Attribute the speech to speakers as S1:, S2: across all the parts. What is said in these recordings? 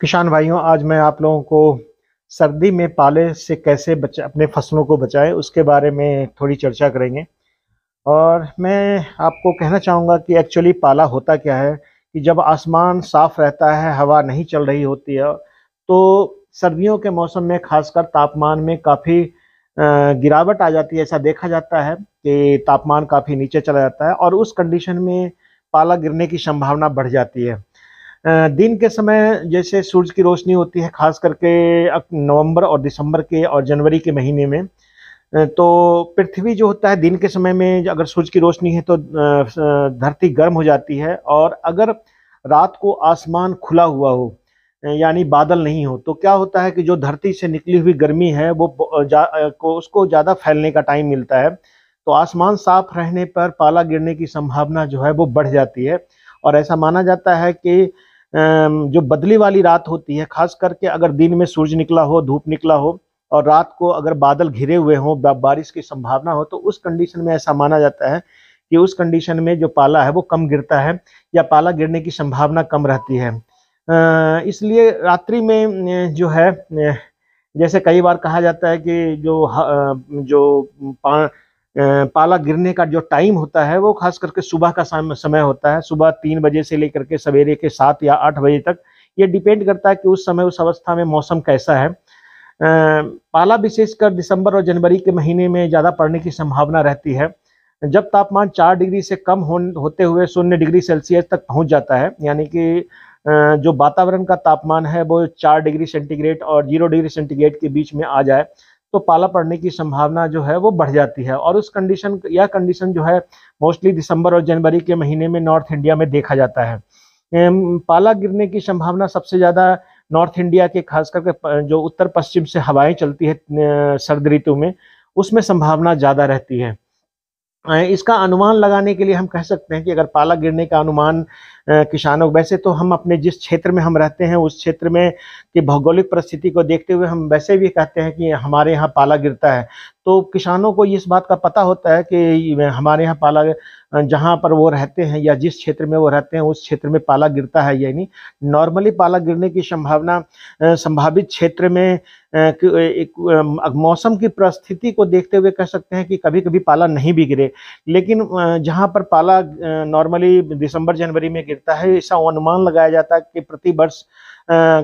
S1: किसान भाइयों आज मैं आप लोगों को सर्दी में पाले से कैसे बचा अपने फसलों को बचाएं उसके बारे में थोड़ी चर्चा करेंगे और मैं आपको कहना चाहूँगा कि एक्चुअली पाला होता क्या है कि जब आसमान साफ रहता है हवा नहीं चल रही होती है तो सर्दियों के मौसम में खासकर तापमान में काफ़ी गिरावट आ जाती है ऐसा देखा जाता है कि तापमान काफ़ी नीचे चला जाता है और उस कंडीशन में पाला गिरने की संभावना बढ़ जाती है दिन के समय जैसे सूरज की रोशनी होती है खास करके नवंबर और दिसंबर के और जनवरी के महीने में तो पृथ्वी जो होता है दिन के समय में अगर सूरज की रोशनी है तो धरती गर्म हो जाती है और अगर रात को आसमान खुला हुआ हो यानी बादल नहीं हो तो क्या होता है कि जो धरती से निकली हुई गर्मी है वो जा, उसको ज़्यादा फैलने का टाइम मिलता है तो आसमान साफ रहने पर पाला गिरने की संभावना जो है वो बढ़ जाती है और ऐसा माना जाता है कि जो बदली वाली रात होती है खास करके अगर दिन में सूरज निकला हो धूप निकला हो और रात को अगर बादल घिरे हुए हों बारिश की संभावना हो तो उस कंडीशन में ऐसा माना जाता है कि उस कंडीशन में जो पाला है वो कम गिरता है या पाला गिरने की संभावना कम रहती है इसलिए रात्रि में जो है जैसे कई बार कहा जाता है कि जो जो पा पाला गिरने का जो टाइम होता है वो खास करके सुबह का समय होता है सुबह तीन बजे से लेकर के सवेरे के सात या आठ बजे तक ये डिपेंड करता है कि उस समय उस अवस्था में मौसम कैसा है पाला विशेषकर दिसंबर और जनवरी के महीने में ज़्यादा पड़ने की संभावना रहती है जब तापमान चार डिग्री से कम हो, होते हुए शून्य डिग्री सेल्सियस तक पहुंच जाता है यानी कि जो वातावरण का तापमान है वो चार डिग्री सेंटीग्रेड और जीरो डिग्री सेंटीग्रेड के बीच में आ जाए तो पाला पड़ने की संभावना जो है वो बढ़ जाती है और उस कंडीशन यह कंडीशन जो है मोस्टली दिसंबर और जनवरी के महीने में नॉर्थ इंडिया में देखा जाता है पाला गिरने की संभावना सबसे ज़्यादा नॉर्थ इंडिया के खास करके जो उत्तर पश्चिम से हवाएं चलती है सर्द ऋतु में उसमें संभावना ज़्यादा रहती है इसका अनुमान लगाने के लिए हम कह सकते हैं कि अगर पाला गिरने का अनुमान किसानों वैसे तो हम अपने जिस क्षेत्र में हम रहते हैं उस क्षेत्र में की भौगोलिक परिस्थिति को देखते हुए हम वैसे भी कहते हैं कि हमारे यहाँ पाला गिरता है तो किसानों को इस बात का पता होता है कि हमारे यहाँ पाला जहाँ पर वो रहते हैं या जिस क्षेत्र में वो रहते हैं उस क्षेत्र में पाला गिरता है यानी नॉर्मली पाला गिरने की संभावना संभावित क्षेत्र में एक मौसम की परिस्थिति को देखते हुए कह सकते हैं कि कभी कभी पाला नहीं भी गिरे लेकिन जहाँ पर पाला नॉर्मली दिसंबर जनवरी में गिर गिरता है ऐसा अनुमान लगाया जाता है कि प्रति वर्ष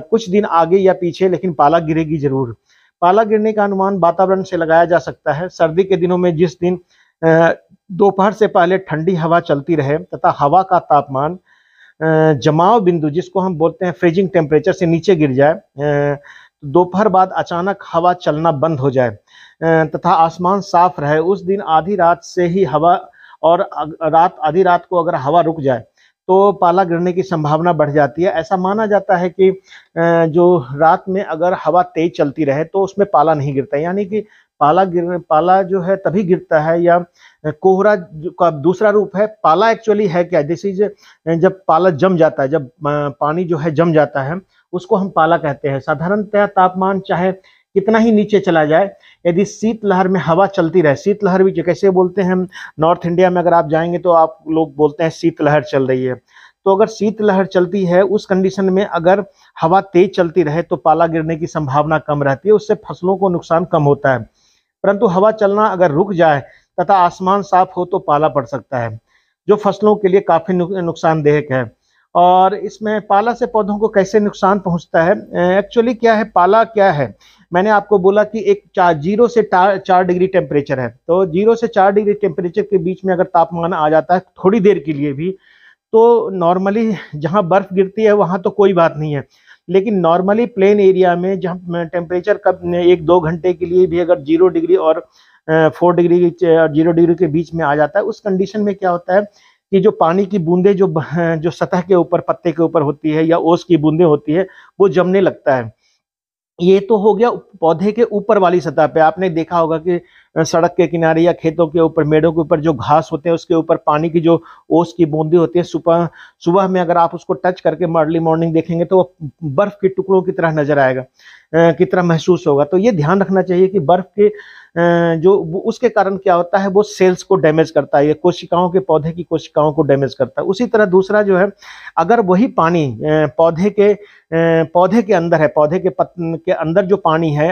S1: कुछ दिन आगे या पीछे लेकिन पाला गिरेगी जरूर पाला गिरने का अनुमान वातावरण से लगाया जा सकता है सर्दी के दिनों में जिस दिन दोपहर से पहले ठंडी हवा चलती रहे तथा हवा का तापमान जमाव बिंदु जिसको हम बोलते हैं फ्रीजिंग टेम्परेचर से नीचे गिर जाए तो दोपहर बाद अचानक हवा चलना बंद हो जाए तथा आसमान साफ रहे उस दिन आधी रात से ही हवा और रात आधी रात को अगर हवा रुक जाए तो पाला गिरने की संभावना बढ़ जाती है ऐसा माना जाता है कि जो रात में अगर हवा तेज चलती रहे तो उसमें पाला नहीं गिरता यानी कि पाला गिर पाला जो है तभी गिरता है या कोहरा का दूसरा रूप है पाला एक्चुअली है क्या दिस इज जब पाला जम जाता है जब पानी जो है जम जाता है उसको हम पाला कहते हैं साधारणतः तापमान चाहे कितना ही नीचे चला जाए यदि शीतलहर में हवा चलती रहे शीतलहर भी कैसे बोलते हैं हम नॉर्थ इंडिया में अगर आप जाएंगे तो आप लोग बोलते हैं शीतलहर चल रही है तो अगर शीतलहर चलती है उस कंडीशन में अगर हवा तेज चलती रहे तो पाला गिरने की संभावना कम रहती है उससे फसलों को नुकसान कम होता है परंतु हवा चलना अगर रुक जाए तथा आसमान साफ हो तो पाला पड़ सकता है जो फसलों के लिए काफ़ी नुकसानदेहक है और इसमें पाला से पौधों को कैसे नुकसान पहुंचता है एक्चुअली क्या है पाला क्या है मैंने आपको बोला कि एक चार जीरो से चार डिग्री टेम्परेचर है तो जीरो से चार डिग्री टेम्परेचर के बीच में अगर तापमान आ जाता है थोड़ी देर के लिए भी तो नॉर्मली जहाँ बर्फ़ गिरती है वहाँ तो कोई बात नहीं है लेकिन नॉर्मली प्लेन एरिया में जहाँ टेम्परेचर कब एक दो घंटे के लिए भी अगर जीरो डिग्री और फोर डिग्री और जीरो डिग्री के बीच में आ जाता है उस कंडीशन में क्या होता है कि जो पानी की बूंदें जो जो सतह के ऊपर पत्ते के ऊपर होती है या ओस की बूंदें होती है वो जमने लगता है ये तो हो गया पौधे के ऊपर वाली सतह पे आपने देखा होगा कि सड़क के किनारे या खेतों के ऊपर मेड़ों के ऊपर जो घास होते हैं उसके ऊपर पानी की जो ओस की बूंदी होती है सुबह सुबह में अगर आप उसको टच करके अर्ली मॉर्निंग देखेंगे तो वो बर्फ के टुकड़ों की तरह नजर आएगा की तरह महसूस होगा तो ये ध्यान रखना चाहिए कि बर्फ के जो उसके कारण क्या होता है वो सेल्स को डैमेज करता है या कोशिकाओं के पौधे की कोशिकाओं को डैमेज करता है उसी तरह दूसरा जो है अगर वही पानी पौधे के पौधे के अंदर है पौधे के पत के अंदर जो पानी है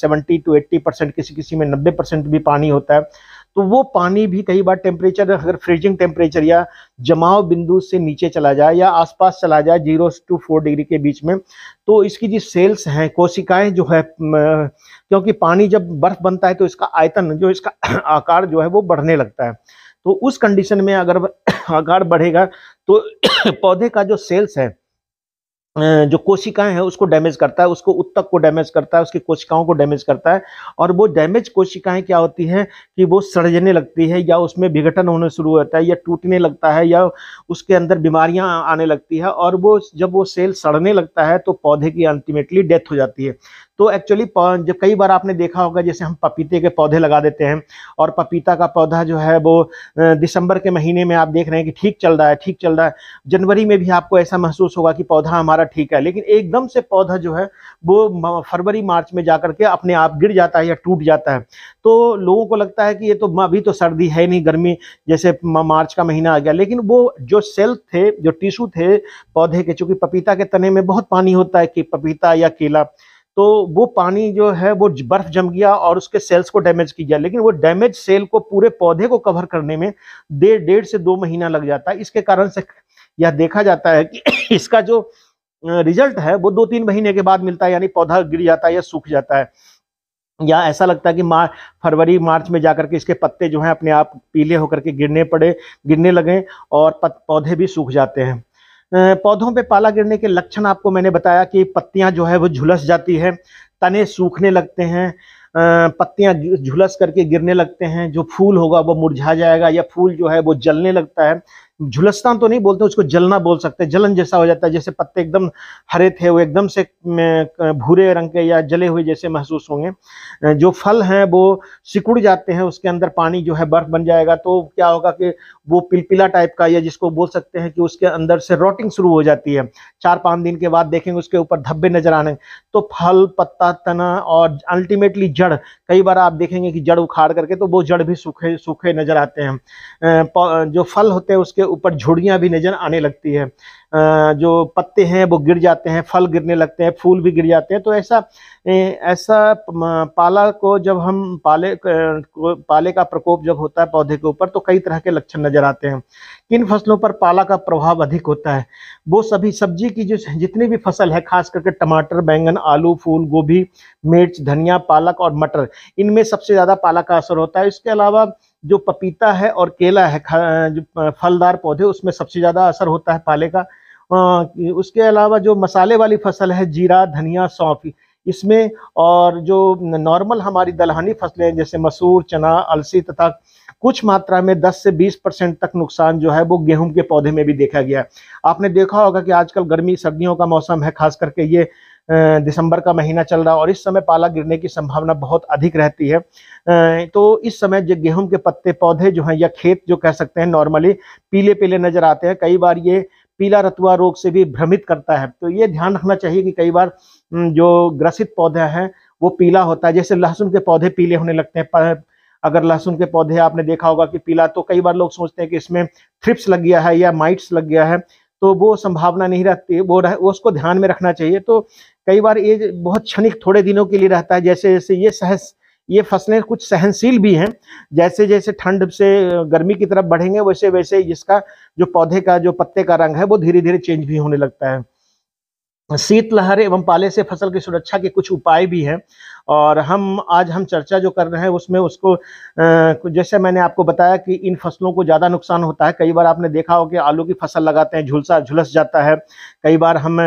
S1: सेवेंटी टू एट्टी परसेंट किसी किसी में नब्बे परसेंट भी पानी होता है तो वो पानी भी कई बार टेम्परेचर अगर फ्रीजिंग टेम्परेचर या जमाव बिंदु से नीचे चला जाए या आसपास चला जाए जीरो टू फोर डिग्री के बीच में तो इसकी जो सेल्स हैं कोशिकाएं जो है क्योंकि पानी जब बर्फ बनता है तो इसका आयतन जो इसका आकार जो है वो बढ़ने लगता है तो उस कंडीशन में अगर आकार बढ़ेगा तो पौधे का जो सेल्स है जो कोशिकाएं हैं उसको डैमेज करता है उसको उत्तक को डैमेज करता है उसकी कोशिकाओं को डैमेज करता है और वो डैमेज कोशिकाएं क्या होती हैं कि वो सड़जने लगती है या उसमें विघटन होना शुरू होता है या टूटने लगता है या उसके अंदर बीमारियां आने लगती है और वो जब वो सेल सड़ने लगता है तो पौधे की अल्टीमेटली डेथ हो जाती है तो एक्चुअली जब कई बार आपने देखा होगा जैसे हम पपीते के पौधे लगा देते हैं और पपीता का पौधा जो है वो दिसंबर के महीने में आप देख रहे हैं कि ठीक चल रहा है ठीक चल रहा है जनवरी में भी आपको ऐसा महसूस होगा कि पौधा हमारा ठीक है लेकिन एकदम से पौधा जो है वो फरवरी मार्च में जा के अपने आप गिर जाता है या टूट जाता है तो लोगों को लगता है कि ये तो अभी तो सर्दी है नहीं गर्मी जैसे मार्च का महीना आ गया लेकिन वो जो सेल थे जो टिश्यू थे पौधे के चूंकि पपीता के तने में बहुत पानी होता है कि पपीता या केला तो वो पानी जो है वो बर्फ जम गया और उसके सेल्स को डैमेज किया लेकिन वो डैमेज सेल को पूरे पौधे को कवर करने में डेढ़ डेढ़ से दो महीना लग जाता है इसके कारण से यह देखा जाता है कि इसका जो रिजल्ट है वो दो तीन महीने के बाद मिलता है यानी पौधा गिर जाता है या सूख जाता है या ऐसा लगता है कि मार फरवरी मार्च में जाकर के इसके पत्ते जो हैं अपने आप पीले होकर के गिरने पड़े गिरने लगे और पौधे भी सूख जाते हैं पौधों पे पाला गिरने के लक्षण आपको मैंने बताया कि पत्तियां जो है वो झुलस जाती है तने सूखने लगते हैं पत्तियां झुलस करके गिरने लगते हैं जो फूल होगा वो मुरझा जाएगा या फूल जो है वो जलने लगता है झुलसना तो नहीं बोलते उसको जलना बोल सकते जलन जैसा हो जाता है जैसे पत्ते एकदम हरे थे वो एकदम से भूरे रंग के या जले हुए जैसे महसूस होंगे जो फल हैं वो सिकुड़ जाते हैं उसके अंदर पानी जो है बर्फ बन जाएगा तो क्या होगा कि वो पिलपिला टाइप का या जिसको बोल सकते हैं कि उसके अंदर से रोटिंग शुरू हो जाती है चार पाँच दिन के बाद देखेंगे उसके ऊपर धब्बे नजर आने तो फल पत्ता तना और अल्टीमेटली जड़ कई बार आप देखेंगे कि जड़ उखाड़ करके तो वो जड़ भी सूखे सूखे नजर आते हैं जो फल होते हैं उसके ऊपर झुड़ियाँ भी नज़र आने लगती है जो पत्ते हैं वो गिर जाते हैं फल गिरने लगते हैं फूल भी गिर जाते हैं तो ऐसा ऐसा पाला को जब हम पाले पाले का प्रकोप जब होता है पौधे के ऊपर तो कई तरह के लक्षण नज़र आते हैं किन फसलों पर पाला का प्रभाव अधिक होता है वो सभी सब्जी की जो जितनी भी फसल है खास करके टमाटर बैंगन आलू फूल गोभी मिर्च धनिया पालक और मटर इनमें सबसे ज़्यादा पाला का असर होता है इसके अलावा जो पपीता है और केला है जो फलदार पौधे उसमें सबसे ज़्यादा असर होता है पाले का उसके अलावा जो मसाले वाली फसल है जीरा धनिया सौंफ इसमें और जो नॉर्मल हमारी दलहनी फसलें जैसे मसूर चना अलसी तथा कुछ मात्रा में 10 से 20 परसेंट तक नुकसान जो है वो गेहूं के पौधे में भी देखा गया आपने देखा होगा कि आजकल गर्मी सर्दियों का मौसम है खास करके ये दिसंबर का महीना चल रहा है और इस समय पाला गिरने की संभावना बहुत अधिक रहती है तो इस समय जो गेहूं के पत्ते पौधे जो हैं या खेत जो कह सकते हैं नॉर्मली पीले पीले नजर आते हैं कई बार ये पीला रतुआ रोग से भी भ्रमित करता है तो ये ध्यान रखना चाहिए कि कई बार जो ग्रसित पौधे हैं वो पीला होता है जैसे लहसुन के पौधे पीले होने लगते हैं अगर लहसुन के पौधे आपने देखा होगा कि पीला तो कई बार लोग सोचते हैं कि इसमें थ्रिप्स लग गया है या माइट्स लग गया है तो वो संभावना नहीं रहती वो रह, वो उसको ध्यान में रखना चाहिए तो कई बार ये बहुत क्षणिक थोड़े दिनों के लिए रहता है जैसे जैसे ये सहस ये फसलें कुछ सहनशील भी हैं जैसे जैसे ठंड से गर्मी की तरफ बढ़ेंगे वैसे वैसे इसका जो पौधे का जो पत्ते का रंग है वो धीरे धीरे चेंज भी होने लगता है शीतलहर एवं पाले से फसल की सुरक्षा के कुछ उपाय भी हैं और हम आज हम चर्चा जो कर रहे हैं उसमें उसको जैसे मैंने आपको बताया कि इन फसलों को ज़्यादा नुकसान होता है कई बार आपने देखा हो कि आलू की फसल लगाते हैं झुलसा झुलस जाता है कई बार हम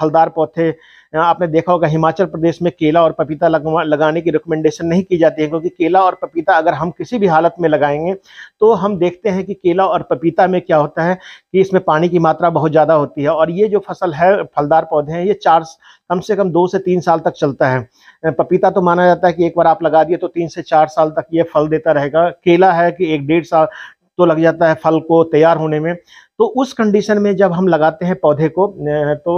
S1: फलदार पौधे आपने देखा होगा हिमाचल प्रदेश में केला और पपीता लगाने की रिकमेंडेशन नहीं की जाती है क्योंकि केला और पपीता अगर हम किसी भी हालत में लगाएंगे तो हम देखते हैं कि केला और पपीता में क्या होता है कि इसमें पानी की मात्रा बहुत ज़्यादा होती है और ये जो फसल है फलदार पौधे हैं ये चार कम से कम दो से तीन साल तक चलता है पपीता तो माना जाता है कि एक बार आप लगा दिए तो तीन से चार साल तक ये फल देता रहेगा केला है कि एक डेढ़ साल तो लग जाता है फल को तैयार होने में तो उस कंडीशन में जब हम लगाते हैं पौधे को तो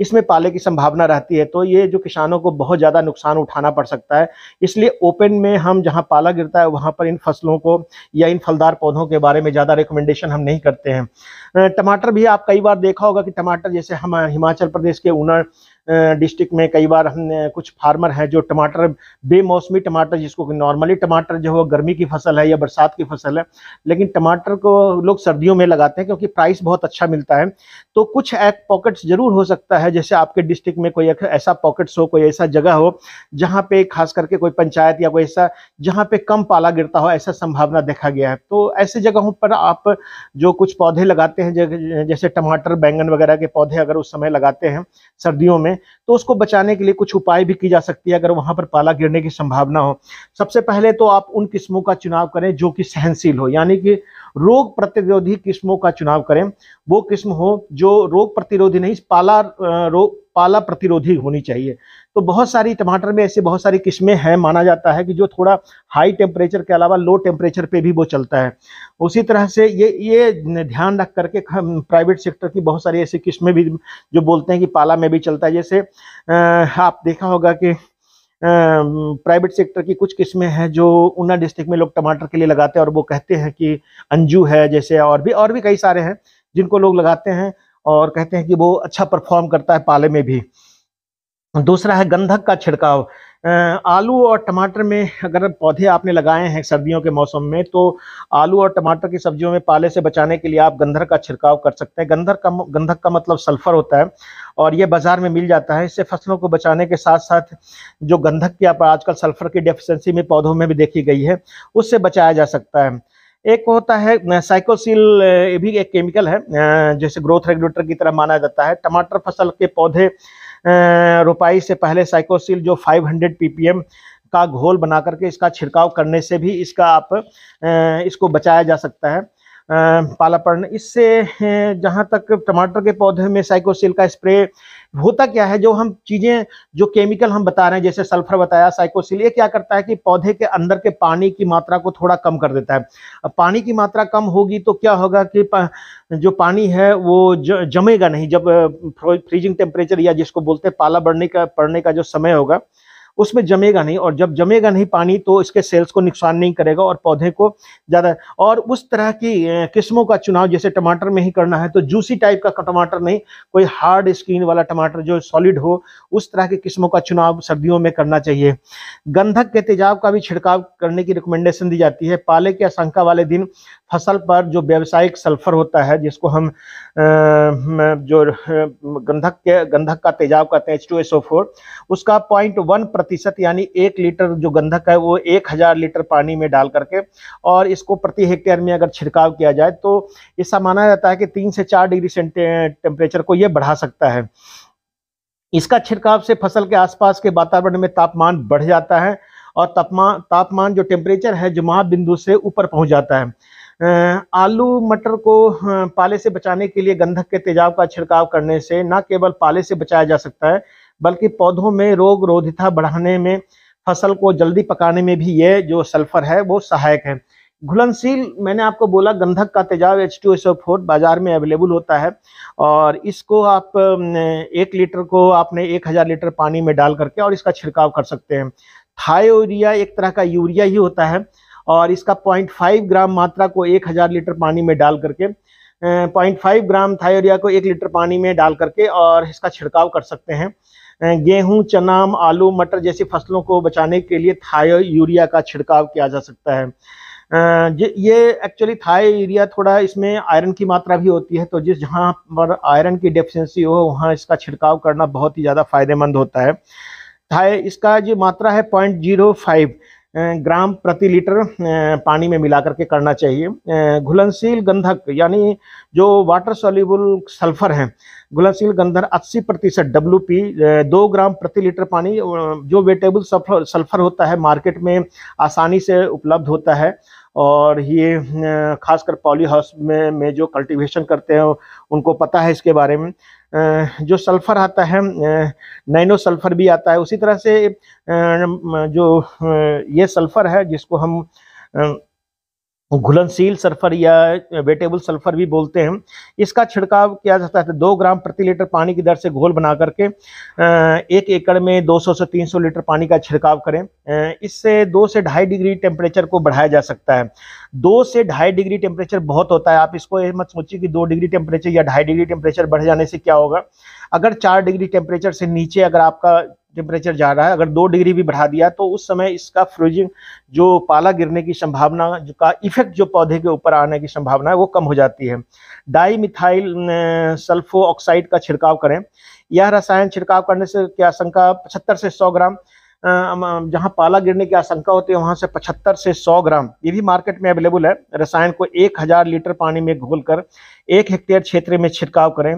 S1: इसमें पाले की संभावना रहती है तो ये जो किसानों को बहुत ज़्यादा नुकसान उठाना पड़ सकता है इसलिए ओपन में हम जहाँ पाला गिरता है वहाँ पर इन फसलों को या इन फलदार पौधों के बारे में ज़्यादा रिकमेंडेशन हम नहीं करते हैं टमाटर भी आप कई बार देखा होगा कि टमाटर जैसे हम हिमाचल प्रदेश के ऊनर डिस्ट्रिक्ट में कई बार हमने कुछ फार्मर हैं जो टमाटर बेमौसमी टमाटर जिसको नॉर्मली टमाटर जो हो गर्मी की फसल है या बरसात की फसल है लेकिन टमाटर को लोग सर्दियों में लगाते हैं क्योंकि प्राइस बहुत अच्छा मिलता है तो कुछ एक पॉकेट्स ज़रूर हो सकता है जैसे आपके डिस्ट्रिक्ट में कोई ऐसा पॉकेट्स हो कोई ऐसा जगह हो जहाँ पे खास करके कोई पंचायत या कोई ऐसा जहाँ पे कम पाला गिरता हो ऐसा संभावना देखा गया है तो ऐसे जगहों पर आप जो कुछ पौधे लगाते हैं जैसे टमाटर बैंगन वगैरह के पौधे अगर उस समय लगाते हैं सर्दियों में हैं तो उसको बचाने के लिए कुछ उपाय भी की जा सकती है अगर वहां पर पाला गिरने की संभावना हो सबसे पहले तो आप उन किस्मों का चुनाव करें जो कि सहनशील हो यानी कि रोग प्रतिरोधी किस्मों का चुनाव करें वो किस्म हो जो रोग प्रतिरोधी नहीं पाला रोग पाला प्रतिरोधी होनी चाहिए तो बहुत सारी टमाटर में ऐसे बहुत सारी किस्में हैं माना जाता है कि जो थोड़ा हाई टेम्परेचर के अलावा लो टेम्परेचर पे भी वो चलता है उसी तरह से ये ये ध्यान रख करके प्राइवेट सेक्टर की बहुत सारी ऐसी किस्में भी जो बोलते हैं कि पाला में भी चलता है जैसे आप देखा होगा कि प्राइवेट सेक्टर की कुछ किस्में हैं जो ऊना डिस्ट्रिक्ट में लोग टमाटर के लिए लगाते हैं और वो कहते हैं कि अंजू है जैसे और भी और भी कई सारे हैं जिनको लोग लगाते हैं और कहते हैं कि वो अच्छा परफॉर्म करता है पाले में भी दूसरा है गंधक का छिड़काव आलू और टमाटर में अगर पौधे आपने लगाए हैं सर्दियों के मौसम में तो आलू और टमाटर की सब्जियों में पाले से बचाने के लिए आप गंधर का छिड़काव कर सकते हैं गंधर का गंधक का मतलब सल्फर होता है और ये बाज़ार में मिल जाता है इससे फसलों को बचाने के साथ साथ जो गंधक की आप आजकल सल्फर की डेफिशेंसी में पौधों में भी देखी गई है उससे बचाया जा सकता है एक होता है साइकोसिल भी एक केमिकल है जैसे ग्रोथ रेगुलेटर की तरह माना जाता है टमाटर फसल के पौधे रोपाई से पहले साइकोसिल जो 500 हंड्रेड का घोल बना करके इसका छिड़काव करने से भी इसका आप इसको बचाया जा सकता है पाला पड़ना इससे जहाँ तक टमाटर के पौधे में साइकोसिल का स्प्रे होता क्या है जो हम चीज़ें जो केमिकल हम बता रहे हैं जैसे सल्फर बताया साइकोसिल ये क्या करता है कि पौधे के अंदर के पानी की मात्रा को थोड़ा कम कर देता है अब पानी की मात्रा कम होगी तो क्या होगा कि पा, जो पानी है वो ज, जमेगा नहीं जब फ्रीजिंग टेम्परेचर या जिसको बोलते हैं पाला बढ़ने का पड़ने का जो समय होगा उसमें जमेगा नहीं और जब जमेगा नहीं पानी तो इसके सेल्स को नुकसान नहीं करेगा और पौधे को ज़्यादा और उस तरह की किस्मों का चुनाव जैसे टमाटर में ही करना है तो जूसी टाइप का टमाटर नहीं कोई हार्ड स्किन वाला टमाटर जो सॉलिड हो उस तरह की किस्मों का चुनाव सर्दियों में करना चाहिए गंधक के तेजाब का भी छिड़काव करने की रिकमेंडेशन दी जाती है पाले की आशंका वाले दिन फसल पर जो व्यावसायिक सल्फर होता है जिसको हम जो गंधक के गंधक का तेजाब कहते हैं H two S O four उसका पॉइंट वन प्रतिशत यानी एक लीटर जो गंधक है वो एक हज़ार लीटर पानी में डाल करके और इसको प्रति हेक्टेयर में अगर छिड़काव किया जाए तो ऐसा माना जाता है कि तीन से चार डिग्री टेम्परेचर को ये बढ़ा सकता है इसका छिड़काव से फसल के आसपास के वातावरण में तापमान बढ़ जाता है और तापमान तापमान जो टेम्परेचर है जो महाबिंदु से ऊपर पहुंच जाता है आलू मटर को पाले से बचाने के लिए गंधक के तेजाब का छिड़काव करने से न केवल पाले से बचाया जा सकता है बल्कि पौधों में रोग रोधिता बढ़ाने में फसल को जल्दी पकाने में भी ये जो सल्फर है वो सहायक है घुलनशील मैंने आपको बोला गंधक का तेजाब H two S O four बाजार में अवेलेबल होता है और इसको आप एक लीटर को आपने एक हज़ार लीटर पानी में डाल करके और इसका छिड़काव कर सकते हैं थायोरिया एक तरह का यूरिया ही होता है और इसका 0.5 ग्राम मात्रा को 1000 लीटर पानी में डाल करके 0.5 ग्राम थायोरिया को एक लीटर पानी में डाल करके और इसका छिड़काव कर सकते हैं गेहूं चना आलू मटर जैसी फसलों को बचाने के लिए थायो यूरिया का छिड़काव किया जा सकता है ये एक्चुअली थाई यूरिया थोड़ा इसमें आयरन की मात्रा भी होती है तो जिस जहाँ पर आयरन की डेफिशिएंसी हो वहाँ इसका छिड़काव करना बहुत ही ज़्यादा फायदेमंद होता है थाई इसका जो मात्रा है पॉइंट जीरो फाइव ग्राम प्रति लीटर पानी में मिला करके करना चाहिए घुलनशील गंधक यानी जो वाटर सोल्यूबल सल्फर है घुलनशील गंधक 80 प्रतिशत डब्ल्यू पी दो ग्राम प्रति लीटर पानी जो वेटेबल सल्फर होता है मार्केट में आसानी से उपलब्ध होता है और ये खासकर पॉली हाउस में में जो कल्टीवेशन करते हैं उनको पता है इसके बारे में जो सल्फ़र आता है नैनो सल्फ़र भी आता है उसी तरह से जो ये सल्फ़र है जिसको हम घुलनशील सल्फर या वेटेबल सल्फर भी बोलते हैं इसका छिड़काव किया जाता है दो ग्राम प्रति लीटर पानी की दर से घोल बना करके एक एकड़ में 200 से 300 लीटर पानी का छिड़काव करें इससे दो से ढाई डिग्री टेम्परेचर को बढ़ाया जा सकता है दो से ढाई डिग्री टेम्परेचर बहुत होता है आप इसको ये मत सोचिए कि दो डिग्री टेम्परेचर या ढाई डिग्री टेम्परेचर बढ़ जाने से क्या होगा अगर चार डिग्री टेम्परेचर से नीचे अगर आपका टेम्परेचर जा रहा है अगर दो डिग्री भी बढ़ा दिया तो उस समय इसका फ्रोजिंग जो पाला गिरने की संभावना का इफेक्ट जो पौधे के ऊपर आने की संभावना है वो कम हो जाती है डाई मिथाइल सल्फो ऑक्साइड का छिड़काव करें यह रसायन छिड़काव करने से क्या आशंका पचहत्तर से सौ ग्राम जहाँ पाला गिरने की आशंका होती है वहाँ से 75 से 100 ग्राम ये भी मार्केट में अवेलेबल है रसायन को 1000 लीटर पानी में कर एक हेक्टेयर क्षेत्र में छिड़काव करें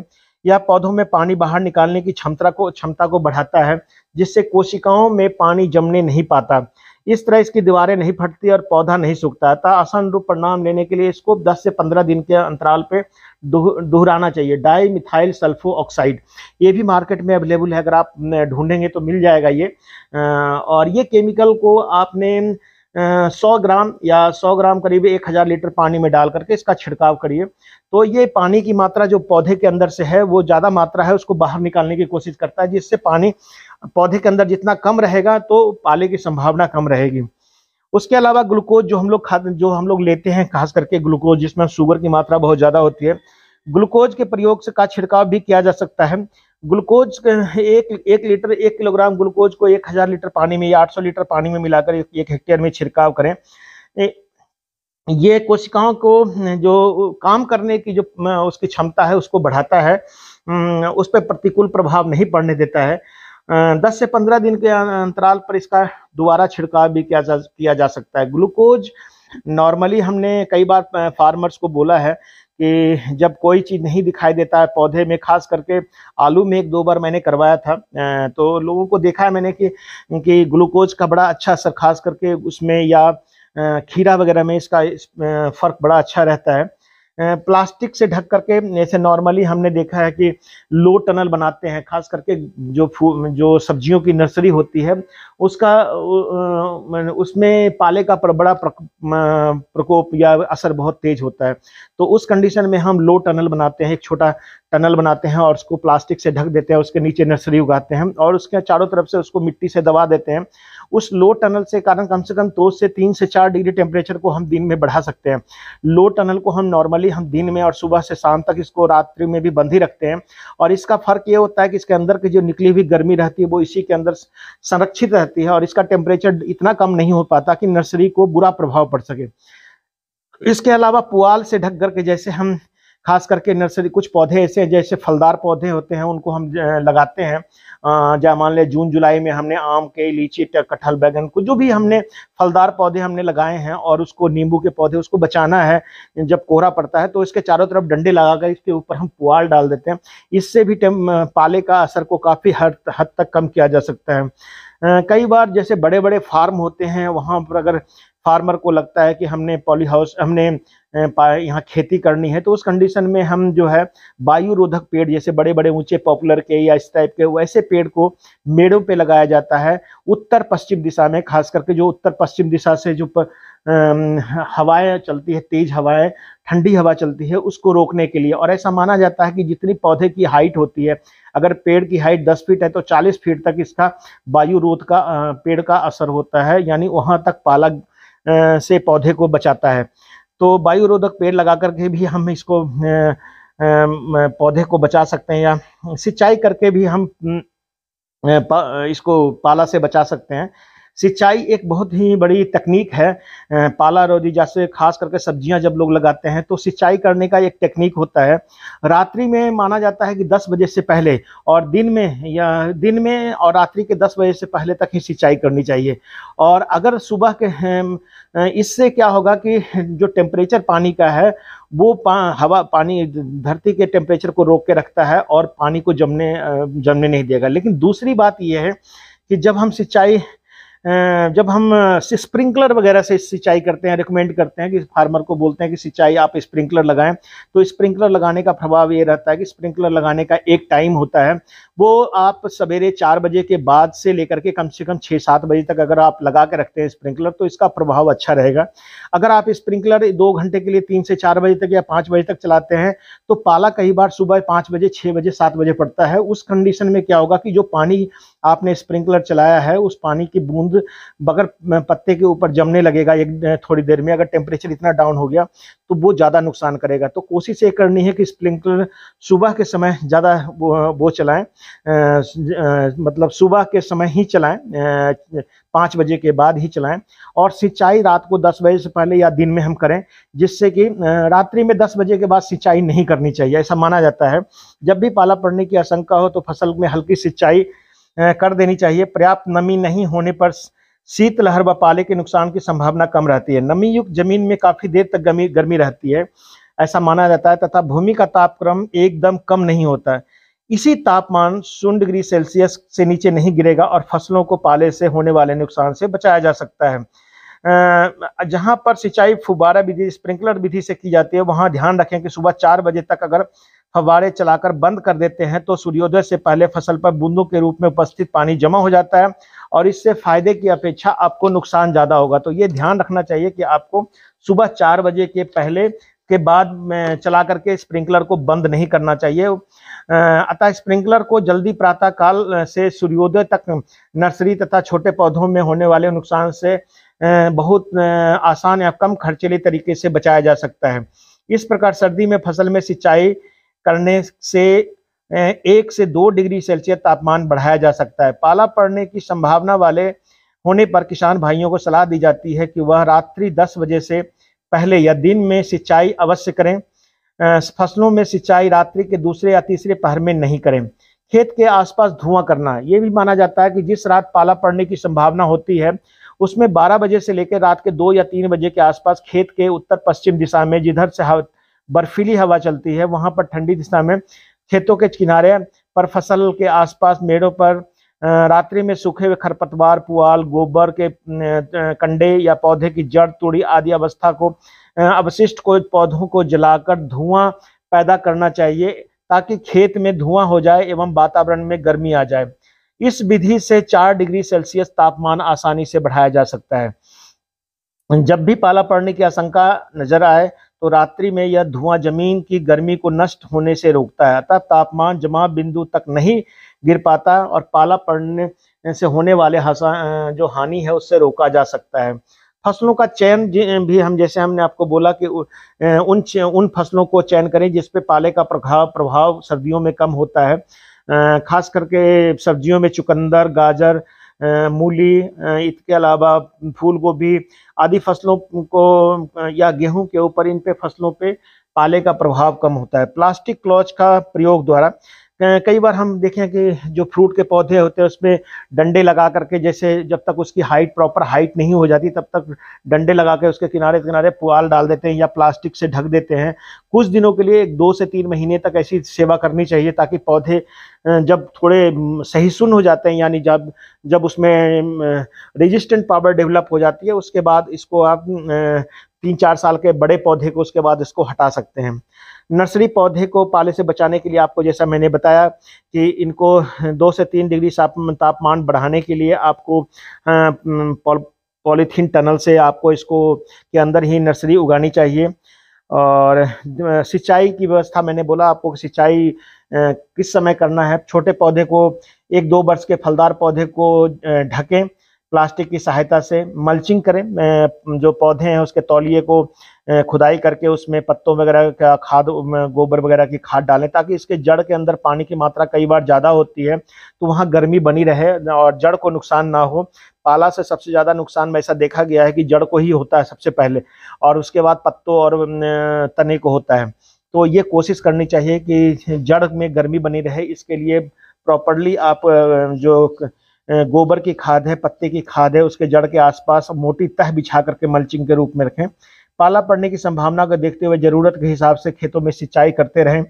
S1: यह पौधों में पानी बाहर निकालने की क्षमता को क्षमता को बढ़ाता है जिससे कोशिकाओं में पानी जमने नहीं पाता इस तरह इसकी दीवारें नहीं फटती और पौधा नहीं सूखता था आसान रूप परिणाम लेने के लिए इसको 10 से 15 दिन के अंतराल पे दोहराना चाहिए डाई मिथाइल सल्फो ऑक्साइड ये भी मार्केट में अवेलेबल है अगर आप ढूंढेंगे तो मिल जाएगा ये और ये केमिकल को आपने सौ ग्राम या सौ ग्राम करीब एक हज़ार लीटर पानी में डाल करके इसका छिड़काव करिए तो ये पानी की मात्रा जो पौधे के अंदर से है वो ज़्यादा मात्रा है उसको बाहर निकालने की कोशिश करता है जिससे पानी पौधे के अंदर जितना कम रहेगा तो पाले की संभावना कम रहेगी उसके अलावा ग्लूकोज जो हम लोग खा जो हम लोग लेते हैं खास करके ग्लूकोज जिसमें शुगर की मात्रा बहुत ज़्यादा होती है ग्लूकोज के प्रयोग से का छिड़काव भी किया जा सकता है ग्लूकोज एक एक लीटर एक किलोग्राम ग्लूकोज को एक हज़ार लीटर पानी में या आठ सौ लीटर पानी में मिलाकर एक हेक्टेयर में छिड़काव करें ये कोशिकाओं को जो काम करने की जो उसकी क्षमता है उसको बढ़ाता है उस पर प्रतिकूल प्रभाव नहीं पड़ने देता है दस से पंद्रह दिन के अंतराल पर इसका दोबारा छिड़काव भी किया जा किया जा सकता है ग्लूकोज नॉर्मली हमने कई बार फार्मर्स को बोला है कि जब कोई चीज़ नहीं दिखाई देता है पौधे में खास करके आलू में एक दो बार मैंने करवाया था तो लोगों को देखा है मैंने कि कि ग्लूकोज का बड़ा अच्छा असर खास करके उसमें या खीरा वगैरह में इसका फ़र्क बड़ा अच्छा रहता है प्लास्टिक से ढक करके जैसे नॉर्मली हमने देखा है कि लो टनल बनाते हैं खास करके जो जो सब्जियों की नर्सरी होती है उसका उसमें पाले का बड़ा प्रकोप या असर बहुत तेज होता है तो उस कंडीशन में हम लो टनल बनाते हैं एक छोटा टनल बनाते हैं और उसको प्लास्टिक से ढक देते हैं उसके नीचे नर्सरी उगाते हैं और उसके चारों तरफ से उसको मिट्टी से दबा देते हैं उस लो टनल से कारण कम से कम दो से तीन से चार डिग्री टेम्परेचर को हम दिन में बढ़ा सकते हैं लो टनल को हम नॉर्मली हम दिन में और सुबह से शाम तक इसको रात्रि में भी बंद ही रखते हैं और इसका फर्क ये होता है कि इसके अंदर की जो निकली हुई गर्मी रहती है वो इसी के अंदर संरक्षित रहती है और इसका टेम्परेचर इतना कम नहीं हो पाता कि नर्सरी को बुरा प्रभाव पड़ सके इसके अलावा पुआल से ढक करके जैसे हम खास करके नर्सरी कुछ पौधे ऐसे हैं जैसे फलदार पौधे होते हैं उनको हम लगाते हैं जहाँ मान लें जून जुलाई में हमने आम के लीची कटहल बैगन को जो भी हमने फलदार पौधे हमने लगाए हैं और उसको नींबू के पौधे उसको बचाना है जब कोहरा पड़ता है तो इसके चारों तरफ डंडे लगाकर इसके ऊपर हम पुआल डाल देते हैं इससे भी पाले का असर को काफ़ी हद हद तक कम किया जा सकता है कई बार जैसे बड़े बड़े फार्म होते हैं वहाँ पर अगर फार्मर को लगता है कि हमने पॉली हाउस हमने यहाँ खेती करनी है तो उस कंडीशन में हम जो है वायु रोधक पेड़ जैसे बड़े बड़े ऊंचे पॉपुलर के या इस टाइप के वैसे पेड़ को मेड़ों पे लगाया जाता है उत्तर पश्चिम दिशा में खास करके जो उत्तर पश्चिम दिशा से जो हवाएं चलती है तेज हवाएं ठंडी हवा चलती है उसको रोकने के लिए और ऐसा माना जाता है कि जितनी पौधे की हाइट होती है अगर पेड़ की हाइट 10 फीट है तो 40 फीट तक इसका वायु रोध का पेड़ का असर होता है यानी वहां तक पाला से पौधे को बचाता है तो वायु रोधक पेड़ लगा करके भी हम इसको पौधे को बचा सकते हैं या सिंचाई करके भी हम इसको पाला से बचा सकते हैं सिंचाई एक बहुत ही बड़ी तकनीक है पाला रोधी जैसे खास करके सब्जियां जब लोग लगाते हैं तो सिंचाई करने का एक टेक्निक होता है रात्रि में माना जाता है कि 10 बजे से पहले और दिन में या दिन में और रात्रि के 10 बजे से पहले तक ही सिंचाई करनी चाहिए और अगर सुबह के इससे क्या होगा कि जो टेम्परेचर पानी का है वो पा, हवा पानी धरती के टेम्परेचर को रोक के रखता है और पानी को जमने जमने नहीं देगा लेकिन दूसरी बात यह है कि जब हम सिंचाई जब हम स्प्रिंकलर वगैरह से सिंचाई करते हैं रिकमेंड करते हैं कि फार्मर को बोलते हैं कि सिंचाई आप स्प्रिंकलर लगाएं तो स्प्रिंकलर लगाने का प्रभाव ये रहता है कि स्प्रिंकलर लगाने का एक टाइम होता है वो आप सवेरे चार बजे के बाद से लेकर के कम से कम छः सात बजे तक अगर आप लगा के रखते हैं स्प्रिंकलर तो इसका प्रभाव अच्छा रहेगा अगर आप स्प्रिंकलर दो घंटे के लिए तीन से चार बजे तक या पाँच बजे तक चलाते हैं तो पाला कई बार सुबह पाँच बजे छः बजे सात बजे पड़ता है उस कंडीशन में क्या होगा कि जो पानी आपने स्प्रिंकलर चलाया है उस पानी की बूंद बगर पत्ते के ऊपर जमने लगेगा एक थोड़ी देर में अगर टेम्परेचर इतना डाउन हो गया तो वो ज़्यादा नुकसान करेगा तो कोशिश ये करनी है कि स्प्रिंकलर सुबह के समय ज़्यादा वो, चलाएँ चलाएं मतलब सुबह के समय ही चलाएं पाँच बजे के बाद ही चलाएं और सिंचाई रात को दस बजे से पहले या दिन में हम करें जिससे कि रात्रि में दस बजे के बाद सिंचाई नहीं करनी चाहिए ऐसा माना जाता है जब भी पाला पड़ने की आशंका हो तो फसल में हल्की सिंचाई कर देनी चाहिए पर्याप्त नमी नहीं होने पर शीतलहर व पाले के नुकसान की संभावना कम रहती है नमी युक्त जमीन में काफ़ी देर तक गर्मी गर्मी रहती है ऐसा माना जाता है तथा भूमि का तापक्रम एकदम कम नहीं होता है इसी तापमान शून्य डिग्री सेल्सियस से नीचे नहीं गिरेगा और फसलों को पाले से होने वाले नुकसान से बचाया जा सकता है जहां पर सिंचाई फुबारा विधि स्प्रिंकलर विधि से की जाती है वहां ध्यान रखें कि सुबह चार बजे तक अगर फवारे चलाकर बंद कर देते हैं तो सूर्योदय से पहले फसल पर बूंदों के रूप में उपस्थित पानी जमा हो जाता है और इससे फायदे की अपेक्षा आपको नुकसान ज़्यादा होगा तो ये ध्यान रखना चाहिए कि आपको सुबह चार बजे के पहले के बाद चला करके स्प्रिंकलर को बंद नहीं करना चाहिए अतः स्प्रिंकलर को जल्दी प्रातः काल से सूर्योदय तक नर्सरी तथा छोटे पौधों में होने वाले नुकसान से बहुत आसान या कम खर्चीले तरीके से बचाया जा सकता है इस प्रकार सर्दी में फसल में सिंचाई करने से एक से दो डिग्री सेल्सियस तापमान बढ़ाया जा सकता है पाला पड़ने की संभावना वाले होने पर किसान भाइयों को सलाह दी जाती है कि वह रात्रि दस बजे से पहले या दिन में सिंचाई अवश्य करें फसलों में सिंचाई रात्रि के दूसरे या तीसरे पहर में नहीं करें खेत के आसपास धुआं करना ये भी माना जाता है कि जिस रात पाला पड़ने की संभावना होती है उसमें 12 बजे से लेकर रात के दो या तीन बजे के आसपास खेत के उत्तर पश्चिम दिशा में जिधर से हाँ बर्फीली हवा चलती है वहां पर ठंडी दिशा में खेतों के किनारे पर फसल के आसपास मेड़ों पर रात्रि में सूखे हुए खरपतवार पुआल गोबर के कंडे या पौधे की जड़ तुड़ी आदि अवस्था को अवशिष्ट को पौधों को जलाकर धुआं पैदा करना चाहिए ताकि खेत में धुआं हो जाए एवं वातावरण में गर्मी आ जाए इस विधि से चार डिग्री सेल्सियस तापमान आसानी से बढ़ाया जा सकता है जब भी पाला पड़ने की आशंका नजर आए तो रात्रि में यह धुआं जमीन की गर्मी को नष्ट होने से रोकता है अतः तापमान जमा बिंदु तक नहीं गिर पाता और पाला पड़ने से होने वाले जो हानि है उससे रोका जा सकता है फसलों का चयन भी हम जैसे हमने आपको बोला कि उन उन फसलों को चयन करें जिसपे पाले का प्रभाव प्रभाव सर्दियों में कम होता है ख़ास करके सब्जियों में चुकंदर गाजर मूली इसके अलावा फूल गोभी आदि फसलों को या गेहूं के ऊपर इन पे फसलों पे पाले का प्रभाव कम होता है प्लास्टिक क्लॉच का प्रयोग द्वारा कई बार हम देखें कि जो फ्रूट के पौधे होते हैं उसमें डंडे लगा करके जैसे जब तक उसकी हाइट प्रॉपर हाइट नहीं हो जाती तब तक डंडे लगा के उसके किनारे किनारे पुआल डाल देते हैं या प्लास्टिक से ढक देते हैं कुछ दिनों के लिए एक दो से तीन महीने तक ऐसी सेवा करनी चाहिए ताकि पौधे जब थोड़े सही सुन हो जाते हैं यानी जब जब उसमें रेजिस्टेंट पावर डेवलप हो जाती है उसके बाद इसको आप तीन चार साल के बड़े पौधे को उसके बाद इसको हटा सकते हैं नर्सरी पौधे को पाले से बचाने के लिए आपको जैसा मैंने बताया कि इनको दो से तीन डिग्री तापमान बढ़ाने के लिए आपको पॉलीथीन टनल से आपको इसको के अंदर ही नर्सरी उगानी चाहिए और सिंचाई की व्यवस्था मैंने बोला आपको सिंचाई किस समय करना है छोटे पौधे को एक दो वर्ष के फलदार पौधे को ढकें प्लास्टिक की सहायता से मल्चिंग करें जो पौधे हैं उसके तौलिए को खुदाई करके उसमें पत्तों वगैरह का खाद गोबर वगैरह की खाद डालें ताकि इसके जड़ के अंदर पानी की मात्रा कई बार ज़्यादा होती है तो वहाँ गर्मी बनी रहे और जड़ को नुकसान ना हो पाला से सबसे ज़्यादा नुकसान में ऐसा देखा गया है कि जड़ को ही होता है सबसे पहले और उसके बाद पत्तों और तने को होता है तो ये कोशिश करनी चाहिए कि जड़ में गर्मी बनी रहे इसके लिए प्रॉपरली आप जो गोबर की खाद है पत्ते की खाद है उसके जड़ के आसपास मोटी तह बिछा करके मल्चिंग के रूप में रखें पाला पड़ने की संभावना को देखते हुए ज़रूरत के हिसाब से खेतों में सिंचाई करते रहें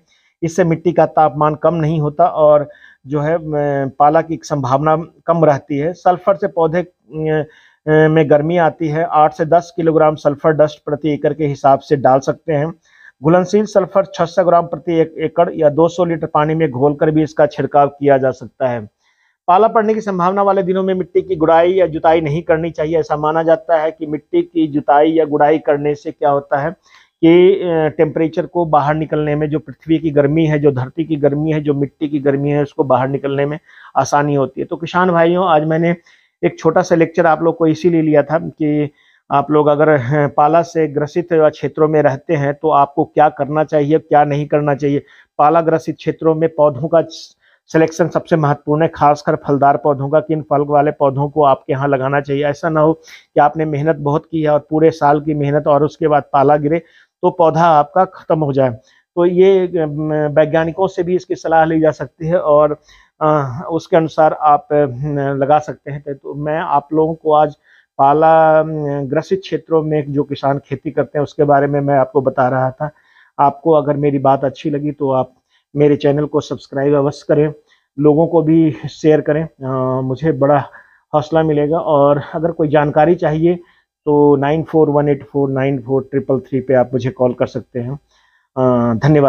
S1: इससे मिट्टी का तापमान कम नहीं होता और जो है पाला की संभावना कम रहती है सल्फर से पौधे में गर्मी आती है आठ से दस किलोग्राम सल्फर डस्ट प्रति एकड़ के हिसाब से डाल सकते हैं घुलनशील सल्फर 600 ग्राम प्रति एक एकड़ या 200 लीटर पानी में घोलकर भी इसका छिड़काव किया जा सकता है पाला पड़ने की संभावना वाले दिनों में मिट्टी की गुड़ाई या जुताई नहीं करनी चाहिए ऐसा माना जाता है कि मिट्टी की जुताई या गुड़ाई करने से क्या होता है कि टेम्परेचर को बाहर निकलने में जो पृथ्वी की गर्मी है जो धरती की गर्मी है जो मिट्टी की गर्मी है उसको बाहर निकलने में आसानी होती है तो किसान भाइयों आज मैंने एक छोटा सा लेक्चर आप लोग को इसीलिए लिया था कि आप लोग अगर पाला से ग्रसित क्षेत्रों में रहते हैं तो आपको क्या करना चाहिए क्या नहीं करना चाहिए पाला ग्रसित क्षेत्रों में पौधों का सिलेक्शन सबसे महत्वपूर्ण है खासकर फलदार पौधों का किन फल वाले पौधों को आपके यहाँ लगाना चाहिए ऐसा ना हो कि आपने मेहनत बहुत की है और पूरे साल की मेहनत और उसके बाद पाला गिरे तो पौधा आपका खत्म हो जाए तो ये वैज्ञानिकों से भी इसकी सलाह ली जा सकती है और उसके अनुसार आप लगा सकते हैं तो मैं आप लोगों को आज पाला ग्रसित क्षेत्रों में जो किसान खेती करते हैं उसके बारे में मैं आपको बता रहा था आपको अगर मेरी बात अच्छी लगी तो आप मेरे चैनल को सब्सक्राइब अवश्य करें लोगों को भी शेयर करें आ, मुझे बड़ा हौसला मिलेगा और अगर कोई जानकारी चाहिए तो nine four one eight four nine four triple three पर आप मुझे कॉल कर सकते हैं धन्यवाद